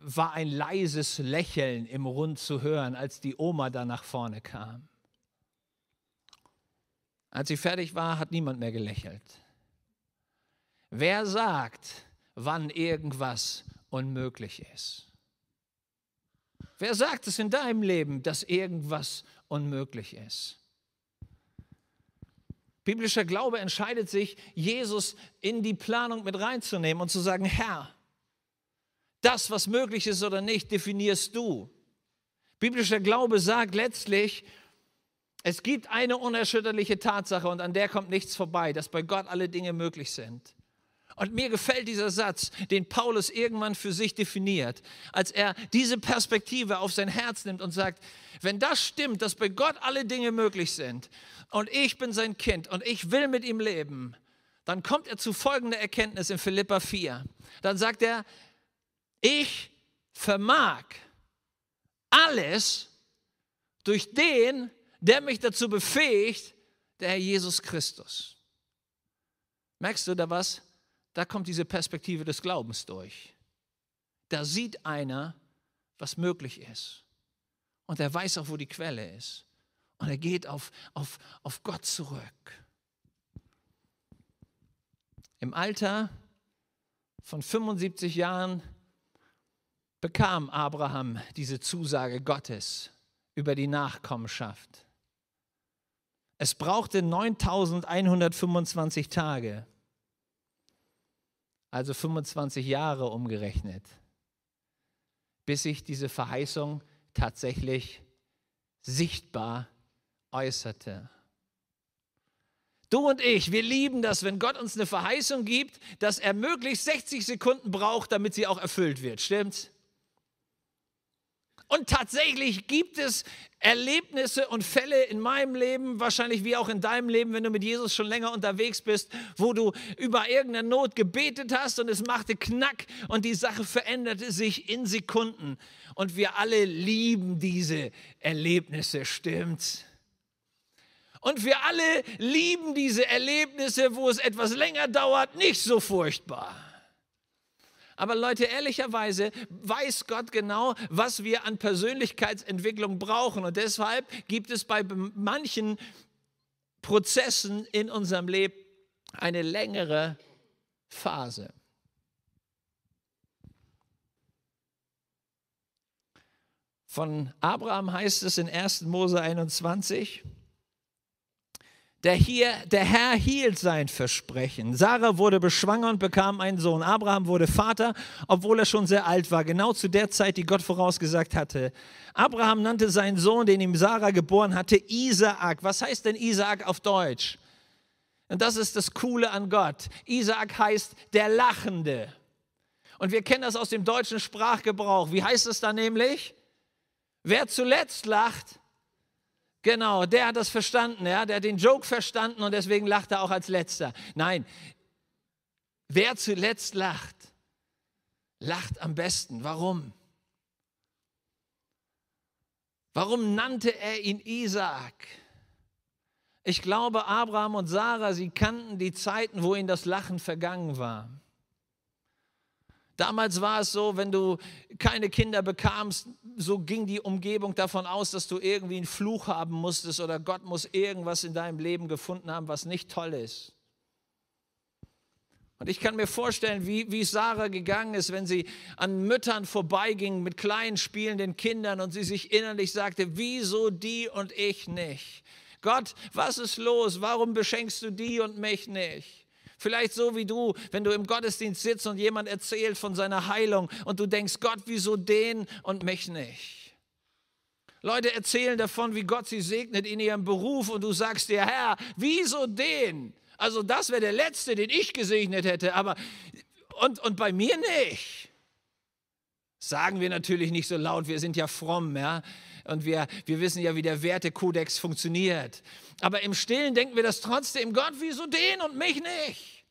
war ein leises Lächeln im Rund zu hören, als die Oma da nach vorne kam. Als sie fertig war, hat niemand mehr gelächelt. Wer sagt, wann irgendwas unmöglich ist. Wer sagt es in deinem Leben, dass irgendwas unmöglich ist? Biblischer Glaube entscheidet sich, Jesus in die Planung mit reinzunehmen und zu sagen, Herr, das, was möglich ist oder nicht, definierst du. Biblischer Glaube sagt letztlich, es gibt eine unerschütterliche Tatsache und an der kommt nichts vorbei, dass bei Gott alle Dinge möglich sind. Und mir gefällt dieser Satz, den Paulus irgendwann für sich definiert, als er diese Perspektive auf sein Herz nimmt und sagt, wenn das stimmt, dass bei Gott alle Dinge möglich sind und ich bin sein Kind und ich will mit ihm leben, dann kommt er zu folgender Erkenntnis in Philippa 4. Dann sagt er, ich vermag alles durch den, der mich dazu befähigt, der Herr Jesus Christus. Merkst du da was? da kommt diese Perspektive des Glaubens durch. Da sieht einer, was möglich ist. Und er weiß auch, wo die Quelle ist. Und er geht auf, auf, auf Gott zurück. Im Alter von 75 Jahren bekam Abraham diese Zusage Gottes über die Nachkommenschaft. Es brauchte 9125 Tage also 25 Jahre umgerechnet, bis sich diese Verheißung tatsächlich sichtbar äußerte. Du und ich, wir lieben das, wenn Gott uns eine Verheißung gibt, dass er möglichst 60 Sekunden braucht, damit sie auch erfüllt wird. Stimmt's? Und tatsächlich gibt es Erlebnisse und Fälle in meinem Leben, wahrscheinlich wie auch in deinem Leben, wenn du mit Jesus schon länger unterwegs bist, wo du über irgendeine Not gebetet hast und es machte Knack und die Sache veränderte sich in Sekunden. Und wir alle lieben diese Erlebnisse, stimmt's? Und wir alle lieben diese Erlebnisse, wo es etwas länger dauert, nicht so furchtbar. Aber Leute, ehrlicherweise weiß Gott genau, was wir an Persönlichkeitsentwicklung brauchen. Und deshalb gibt es bei manchen Prozessen in unserem Leben eine längere Phase. Von Abraham heißt es in 1. Mose 21, der, hier, der Herr hielt sein Versprechen. Sarah wurde beschwanger und bekam einen Sohn. Abraham wurde Vater, obwohl er schon sehr alt war, genau zu der Zeit, die Gott vorausgesagt hatte. Abraham nannte seinen Sohn, den ihm Sarah geboren hatte, Isaak. Was heißt denn Isaak auf Deutsch? Und das ist das Coole an Gott. Isaak heißt der Lachende. Und wir kennen das aus dem deutschen Sprachgebrauch. Wie heißt es da nämlich? Wer zuletzt lacht, Genau, der hat das verstanden, ja? der hat den Joke verstanden und deswegen lacht er auch als letzter. Nein, wer zuletzt lacht, lacht am besten. Warum? Warum nannte er ihn Isaac? Ich glaube, Abraham und Sarah, sie kannten die Zeiten, wo ihnen das Lachen vergangen war. Damals war es so, wenn du keine Kinder bekamst, so ging die Umgebung davon aus, dass du irgendwie einen Fluch haben musstest oder Gott muss irgendwas in deinem Leben gefunden haben, was nicht toll ist. Und ich kann mir vorstellen, wie, wie Sarah gegangen ist, wenn sie an Müttern vorbeiging mit kleinen spielenden Kindern und sie sich innerlich sagte, wieso die und ich nicht? Gott, was ist los? Warum beschenkst du die und mich nicht? Vielleicht so wie du, wenn du im Gottesdienst sitzt und jemand erzählt von seiner Heilung und du denkst, Gott, wieso den und mich nicht? Leute erzählen davon, wie Gott sie segnet in ihrem Beruf und du sagst dir, Herr, wieso den? Also das wäre der letzte, den ich gesegnet hätte, aber und, und bei mir nicht. Sagen wir natürlich nicht so laut, wir sind ja fromm, ja und wir, wir wissen ja, wie der Wertekodex funktioniert. Aber im Stillen denken wir das trotzdem, Gott, wieso den und mich nicht?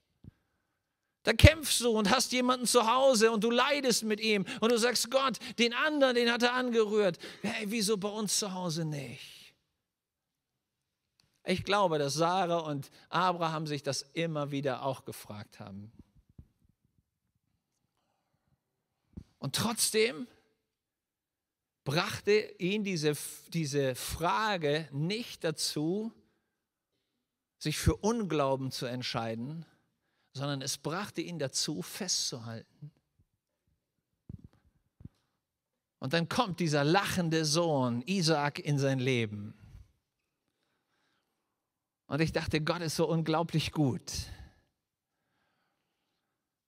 Da kämpfst du und hast jemanden zu Hause und du leidest mit ihm und du sagst, Gott, den anderen, den hat er angerührt. Hey, wieso bei uns zu Hause nicht? Ich glaube, dass Sarah und Abraham sich das immer wieder auch gefragt haben. Und trotzdem brachte ihn diese, diese Frage nicht dazu, sich für Unglauben zu entscheiden, sondern es brachte ihn dazu, festzuhalten. Und dann kommt dieser lachende Sohn Isaac in sein Leben. Und ich dachte, Gott ist so unglaublich gut.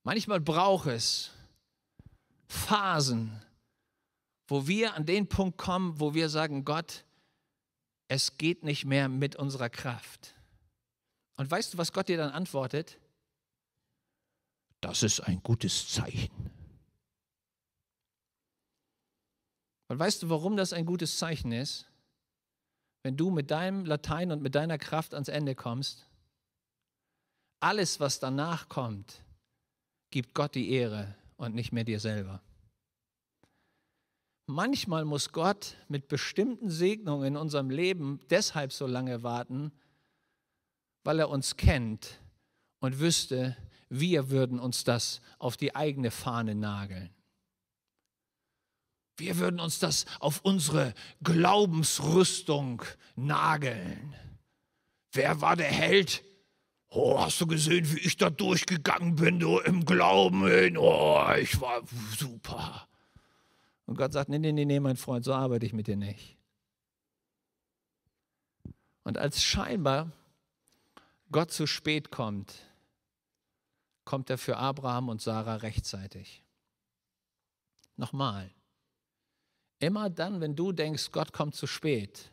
Manchmal braucht es Phasen, wo wir an den Punkt kommen, wo wir sagen, Gott, es geht nicht mehr mit unserer Kraft. Und weißt du, was Gott dir dann antwortet? Das ist ein gutes Zeichen. Und weißt du, warum das ein gutes Zeichen ist? Wenn du mit deinem Latein und mit deiner Kraft ans Ende kommst, alles, was danach kommt, gibt Gott die Ehre und nicht mehr dir selber manchmal muss Gott mit bestimmten Segnungen in unserem Leben deshalb so lange warten, weil er uns kennt und wüsste, wir würden uns das auf die eigene Fahne nageln. Wir würden uns das auf unsere Glaubensrüstung nageln. Wer war der Held? Oh, hast du gesehen, wie ich da durchgegangen bin, du im Glauben? Oh, ich war super. Und Gott sagt, nee, nee, nee, nee, mein Freund, so arbeite ich mit dir nicht. Und als scheinbar Gott zu spät kommt, kommt er für Abraham und Sarah rechtzeitig. Nochmal, immer dann, wenn du denkst, Gott kommt zu spät,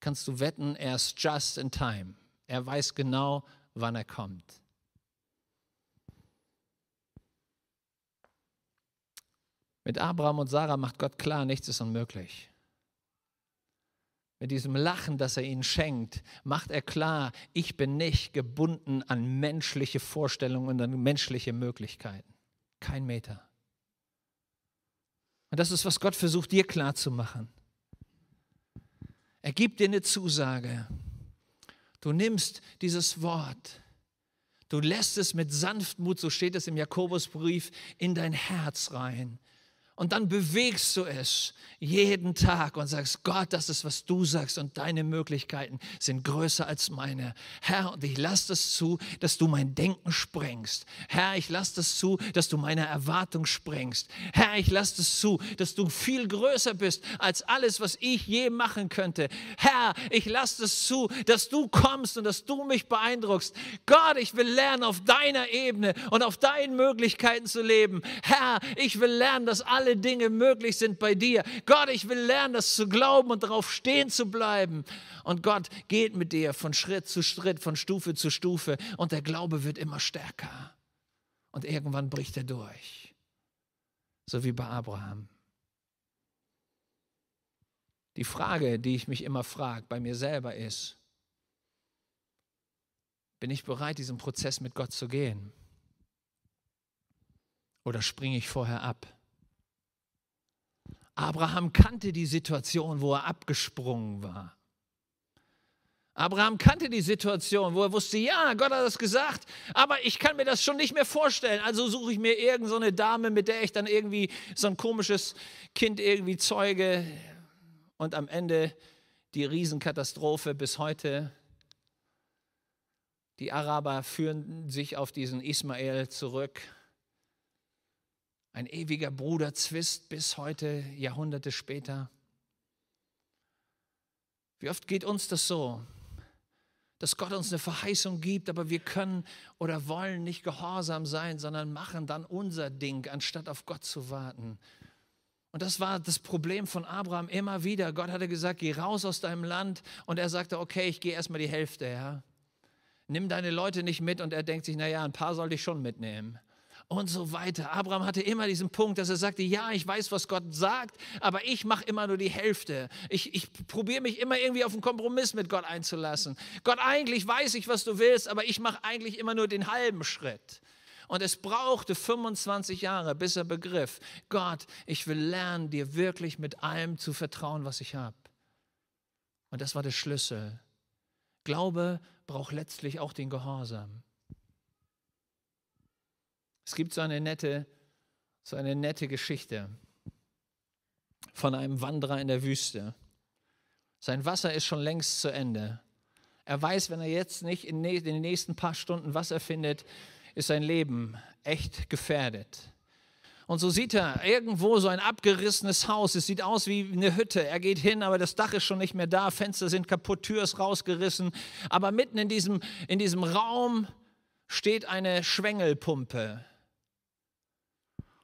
kannst du wetten, er ist just in time. Er weiß genau, wann er kommt. Mit Abraham und Sarah macht Gott klar, nichts ist unmöglich. Mit diesem Lachen, das er ihnen schenkt, macht er klar, ich bin nicht gebunden an menschliche Vorstellungen und an menschliche Möglichkeiten. Kein Meter. Und das ist, was Gott versucht, dir klarzumachen. Er gibt dir eine Zusage. Du nimmst dieses Wort. Du lässt es mit Sanftmut, so steht es im Jakobusbrief, in dein Herz rein. Und dann bewegst du es jeden Tag und sagst, Gott, das ist, was du sagst und deine Möglichkeiten sind größer als meine. Herr, und ich lasse das zu, dass du mein Denken sprengst. Herr, ich lasse das zu, dass du meine Erwartung sprengst. Herr, ich lasse das zu, dass du viel größer bist als alles, was ich je machen könnte. Herr, ich lasse das zu, dass du kommst und dass du mich beeindruckst. Gott, ich will lernen, auf deiner Ebene und auf deinen Möglichkeiten zu leben. Herr, ich will lernen, dass alles alle Dinge möglich sind bei dir. Gott, ich will lernen, das zu glauben und darauf stehen zu bleiben. Und Gott geht mit dir von Schritt zu Schritt, von Stufe zu Stufe. Und der Glaube wird immer stärker. Und irgendwann bricht er durch. So wie bei Abraham. Die Frage, die ich mich immer frage bei mir selber ist, bin ich bereit, diesen Prozess mit Gott zu gehen? Oder springe ich vorher ab? Abraham kannte die Situation, wo er abgesprungen war. Abraham kannte die Situation, wo er wusste, ja, Gott hat das gesagt, aber ich kann mir das schon nicht mehr vorstellen. Also suche ich mir irgendeine so Dame, mit der ich dann irgendwie so ein komisches Kind irgendwie zeuge. Und am Ende die Riesenkatastrophe bis heute. Die Araber führen sich auf diesen Ismael zurück. Ein ewiger Bruderzwist bis heute, Jahrhunderte später. Wie oft geht uns das so, dass Gott uns eine Verheißung gibt, aber wir können oder wollen nicht gehorsam sein, sondern machen dann unser Ding, anstatt auf Gott zu warten. Und das war das Problem von Abraham immer wieder. Gott hatte gesagt, geh raus aus deinem Land. Und er sagte, okay, ich gehe erstmal die Hälfte, ja. Nimm deine Leute nicht mit. Und er denkt sich, naja, ein paar sollte ich schon mitnehmen und so weiter. Abraham hatte immer diesen Punkt, dass er sagte, ja, ich weiß, was Gott sagt, aber ich mache immer nur die Hälfte. Ich, ich probiere mich immer irgendwie auf einen Kompromiss mit Gott einzulassen. Gott, eigentlich weiß ich, was du willst, aber ich mache eigentlich immer nur den halben Schritt. Und es brauchte 25 Jahre, bis er begriff, Gott, ich will lernen, dir wirklich mit allem zu vertrauen, was ich habe. Und das war der Schlüssel. Glaube braucht letztlich auch den Gehorsam. Es gibt so eine nette, so eine nette Geschichte von einem Wanderer in der Wüste. Sein Wasser ist schon längst zu Ende. Er weiß, wenn er jetzt nicht in den nächsten paar Stunden Wasser findet, ist sein Leben echt gefährdet. Und so sieht er irgendwo so ein abgerissenes Haus. Es sieht aus wie eine Hütte. Er geht hin, aber das Dach ist schon nicht mehr da. Fenster sind kaputt, Tür ist rausgerissen. Aber mitten in diesem, in diesem Raum steht eine Schwengelpumpe.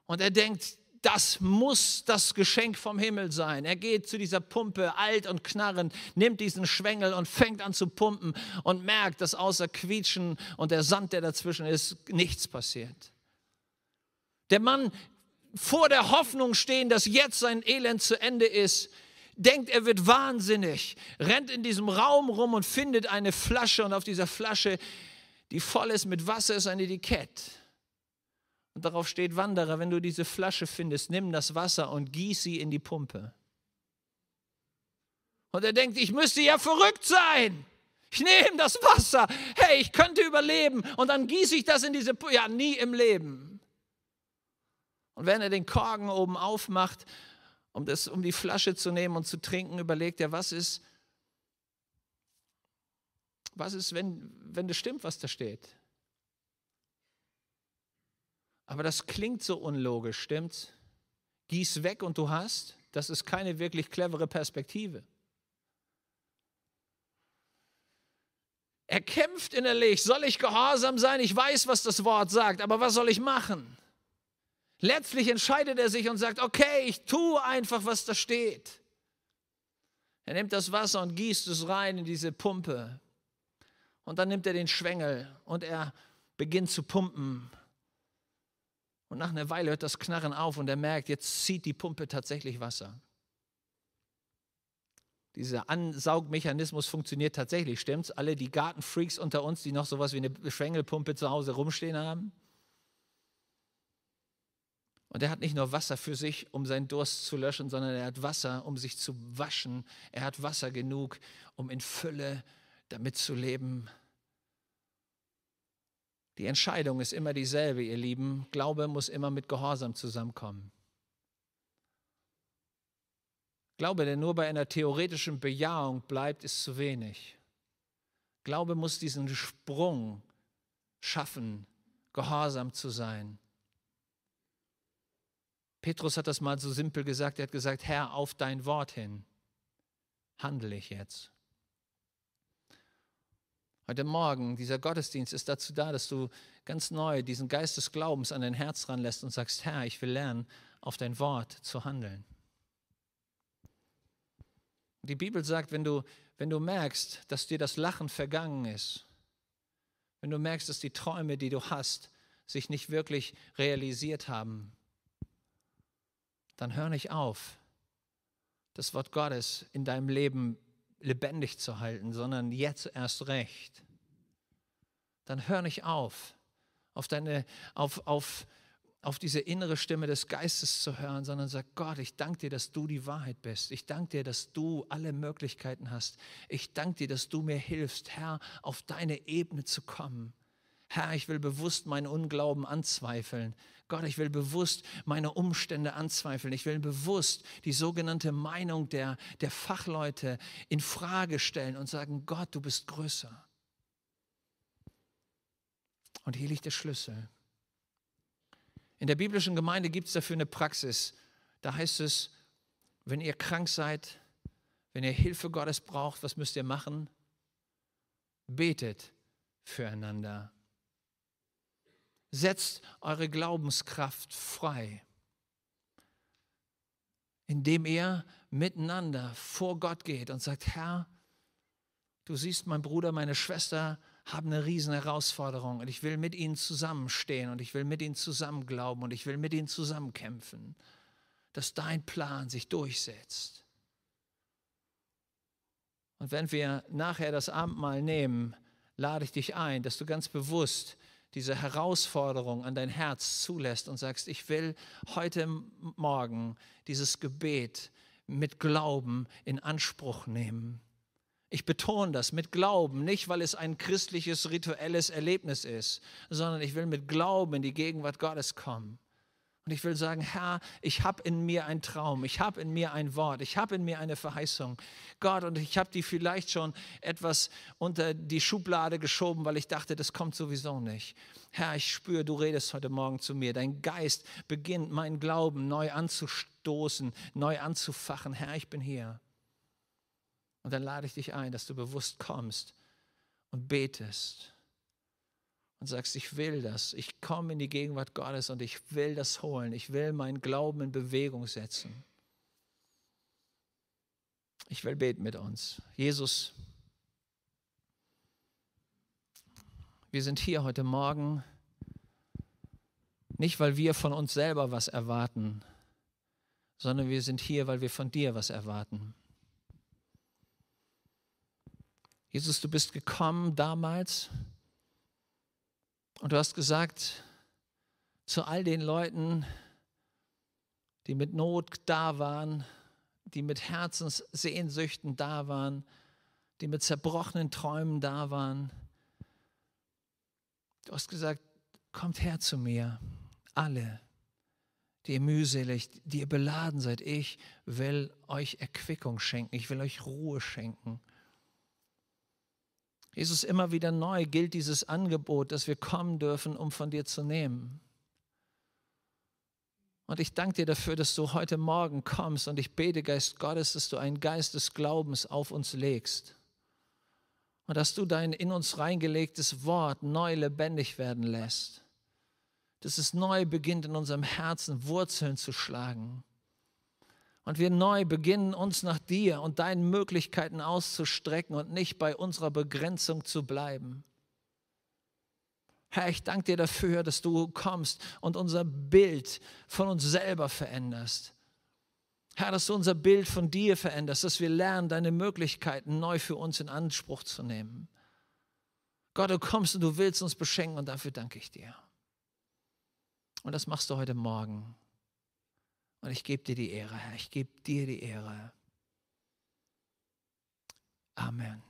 Und er denkt, das muss das Geschenk vom Himmel sein. Er geht zu dieser Pumpe, alt und knarrend, nimmt diesen Schwengel und fängt an zu pumpen und merkt, dass außer Quietschen und der Sand, der dazwischen ist, nichts passiert. Der Mann vor der Hoffnung stehen, dass jetzt sein Elend zu Ende ist, denkt, er wird wahnsinnig, rennt in diesem Raum rum und findet eine Flasche und auf dieser Flasche, die voll ist mit Wasser, ist ein Etikett. Und darauf steht, Wanderer, wenn du diese Flasche findest, nimm das Wasser und gieß sie in die Pumpe. Und er denkt, ich müsste ja verrückt sein. Ich nehme das Wasser. Hey, ich könnte überleben. Und dann gieße ich das in diese Pumpe. Ja, nie im Leben. Und wenn er den Korken oben aufmacht, um, das, um die Flasche zu nehmen und zu trinken, überlegt er, was ist, was ist, wenn, wenn das stimmt, was da steht? Aber das klingt so unlogisch, stimmt's? Gieß weg und du hast, das ist keine wirklich clevere Perspektive. Er kämpft innerlich, soll ich gehorsam sein? Ich weiß, was das Wort sagt, aber was soll ich machen? Letztlich entscheidet er sich und sagt, okay, ich tue einfach, was da steht. Er nimmt das Wasser und gießt es rein in diese Pumpe. Und dann nimmt er den Schwengel und er beginnt zu pumpen und nach einer Weile hört das Knarren auf und er merkt, jetzt zieht die Pumpe tatsächlich Wasser. Dieser Ansaugmechanismus funktioniert tatsächlich, stimmt's? Alle die Gartenfreaks unter uns, die noch sowas wie eine Schrängelpumpe zu Hause rumstehen haben. Und er hat nicht nur Wasser für sich, um seinen Durst zu löschen, sondern er hat Wasser, um sich zu waschen. Er hat Wasser genug, um in Fülle damit zu leben. Die Entscheidung ist immer dieselbe, ihr Lieben. Glaube muss immer mit Gehorsam zusammenkommen. Glaube, der nur bei einer theoretischen Bejahung bleibt, ist zu wenig. Glaube muss diesen Sprung schaffen, gehorsam zu sein. Petrus hat das mal so simpel gesagt, er hat gesagt, Herr, auf dein Wort hin handle ich jetzt. Heute Morgen, dieser Gottesdienst ist dazu da, dass du ganz neu diesen Geist des Glaubens an dein Herz ranlässt und sagst, Herr, ich will lernen, auf dein Wort zu handeln. Die Bibel sagt, wenn du, wenn du merkst, dass dir das Lachen vergangen ist, wenn du merkst, dass die Träume, die du hast, sich nicht wirklich realisiert haben, dann hör nicht auf, das Wort Gottes in deinem Leben lebendig zu halten, sondern jetzt erst recht, dann hör nicht auf, auf, deine, auf, auf, auf diese innere Stimme des Geistes zu hören, sondern sag, Gott, ich danke dir, dass du die Wahrheit bist. Ich danke dir, dass du alle Möglichkeiten hast. Ich danke dir, dass du mir hilfst, Herr, auf deine Ebene zu kommen. Herr, ich will bewusst meinen Unglauben anzweifeln. Gott, ich will bewusst meine Umstände anzweifeln. Ich will bewusst die sogenannte Meinung der, der Fachleute in Frage stellen und sagen, Gott, du bist größer. Und hier liegt der Schlüssel. In der biblischen Gemeinde gibt es dafür eine Praxis. Da heißt es, wenn ihr krank seid, wenn ihr Hilfe Gottes braucht, was müsst ihr machen? Betet füreinander Setzt eure Glaubenskraft frei, indem ihr miteinander vor Gott geht und sagt, Herr, du siehst, mein Bruder, meine Schwester haben eine riesen Herausforderung und ich will mit ihnen zusammenstehen und ich will mit ihnen zusammen glauben und ich will mit ihnen zusammenkämpfen, dass dein Plan sich durchsetzt. Und wenn wir nachher das Abendmahl nehmen, lade ich dich ein, dass du ganz bewusst diese Herausforderung an dein Herz zulässt und sagst, ich will heute Morgen dieses Gebet mit Glauben in Anspruch nehmen. Ich betone das mit Glauben, nicht weil es ein christliches rituelles Erlebnis ist, sondern ich will mit Glauben in die Gegenwart Gottes kommen. Und ich will sagen, Herr, ich habe in mir einen Traum, ich habe in mir ein Wort, ich habe in mir eine Verheißung. Gott, und ich habe die vielleicht schon etwas unter die Schublade geschoben, weil ich dachte, das kommt sowieso nicht. Herr, ich spüre, du redest heute Morgen zu mir. Dein Geist beginnt, meinen Glauben neu anzustoßen, neu anzufachen. Herr, ich bin hier. Und dann lade ich dich ein, dass du bewusst kommst und betest und sagst, ich will das, ich komme in die Gegenwart Gottes und ich will das holen, ich will meinen Glauben in Bewegung setzen. Ich will beten mit uns. Jesus, wir sind hier heute Morgen nicht, weil wir von uns selber was erwarten, sondern wir sind hier, weil wir von dir was erwarten. Jesus, du bist gekommen damals, und du hast gesagt zu all den Leuten, die mit Not da waren, die mit Herzenssehnsüchten da waren, die mit zerbrochenen Träumen da waren. Du hast gesagt, kommt her zu mir, alle, die ihr mühselig, die ihr beladen seid. Ich will euch Erquickung schenken, ich will euch Ruhe schenken. Jesus, immer wieder neu gilt dieses Angebot, dass wir kommen dürfen, um von dir zu nehmen. Und ich danke dir dafür, dass du heute Morgen kommst und ich bete, Geist Gottes, dass du einen Geist des Glaubens auf uns legst. Und dass du dein in uns reingelegtes Wort neu lebendig werden lässt. Dass es neu beginnt, in unserem Herzen Wurzeln zu schlagen. Und wir neu beginnen, uns nach dir und deinen Möglichkeiten auszustrecken und nicht bei unserer Begrenzung zu bleiben. Herr, ich danke dir dafür, dass du kommst und unser Bild von uns selber veränderst. Herr, dass du unser Bild von dir veränderst, dass wir lernen, deine Möglichkeiten neu für uns in Anspruch zu nehmen. Gott, du kommst und du willst uns beschenken und dafür danke ich dir. Und das machst du heute Morgen. Und ich gebe dir die Ehre, Herr. Ich gebe dir die Ehre. Amen.